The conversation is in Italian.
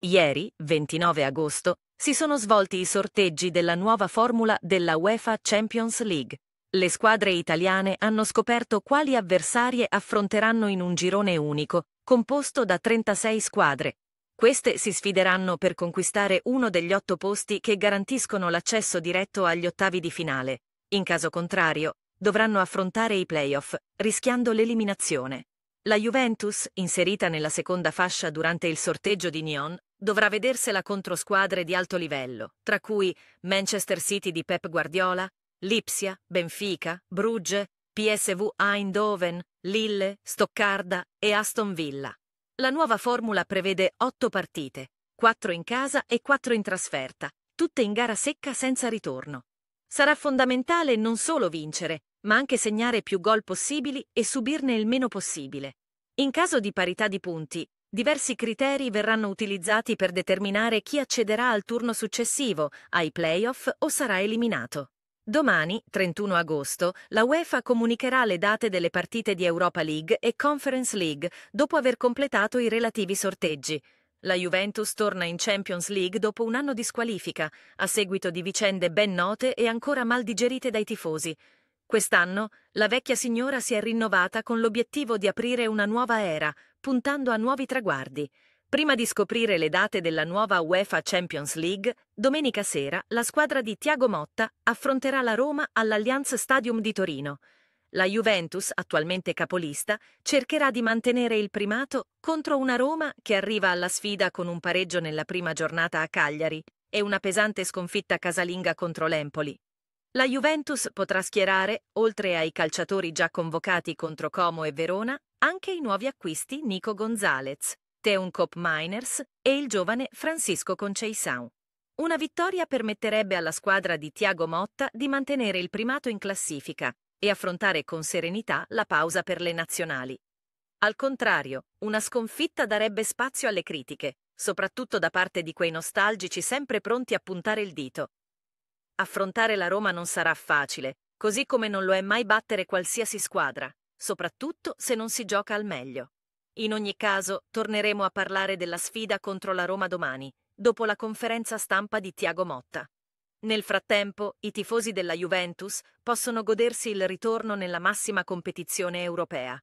Ieri, 29 agosto, si sono svolti i sorteggi della nuova formula della UEFA Champions League. Le squadre italiane hanno scoperto quali avversarie affronteranno in un girone unico, composto da 36 squadre. Queste si sfideranno per conquistare uno degli otto posti che garantiscono l'accesso diretto agli ottavi di finale. In caso contrario, dovranno affrontare i playoff, rischiando l'eliminazione. La Juventus, inserita nella seconda fascia durante il sorteggio di Nyon, dovrà vedersela contro squadre di alto livello, tra cui Manchester City di Pep Guardiola, Lipsia, Benfica, Brugge, PSV Eindhoven, Lille, Stoccarda e Aston Villa. La nuova formula prevede otto partite, quattro in casa e quattro in trasferta, tutte in gara secca senza ritorno. Sarà fondamentale non solo vincere, ma anche segnare più gol possibili e subirne il meno possibile. In caso di parità di punti, Diversi criteri verranno utilizzati per determinare chi accederà al turno successivo, ai playoff o sarà eliminato. Domani, 31 agosto, la UEFA comunicherà le date delle partite di Europa League e Conference League dopo aver completato i relativi sorteggi. La Juventus torna in Champions League dopo un anno di squalifica, a seguito di vicende ben note e ancora mal digerite dai tifosi. Quest'anno la vecchia signora si è rinnovata con l'obiettivo di aprire una nuova era, puntando a nuovi traguardi. Prima di scoprire le date della nuova UEFA Champions League, domenica sera la squadra di Tiago Motta affronterà la Roma all'Allianz Stadium di Torino. La Juventus, attualmente capolista, cercherà di mantenere il primato contro una Roma che arriva alla sfida con un pareggio nella prima giornata a Cagliari e una pesante sconfitta casalinga contro l'Empoli. La Juventus potrà schierare, oltre ai calciatori già convocati contro Como e Verona, anche i nuovi acquisti Nico Gonzalez, Teun Cop Miners e il giovane Francisco Conceição. Una vittoria permetterebbe alla squadra di Tiago Motta di mantenere il primato in classifica e affrontare con serenità la pausa per le nazionali. Al contrario, una sconfitta darebbe spazio alle critiche, soprattutto da parte di quei nostalgici sempre pronti a puntare il dito. Affrontare la Roma non sarà facile, così come non lo è mai battere qualsiasi squadra soprattutto se non si gioca al meglio. In ogni caso, torneremo a parlare della sfida contro la Roma domani, dopo la conferenza stampa di Tiago Motta. Nel frattempo, i tifosi della Juventus possono godersi il ritorno nella massima competizione europea,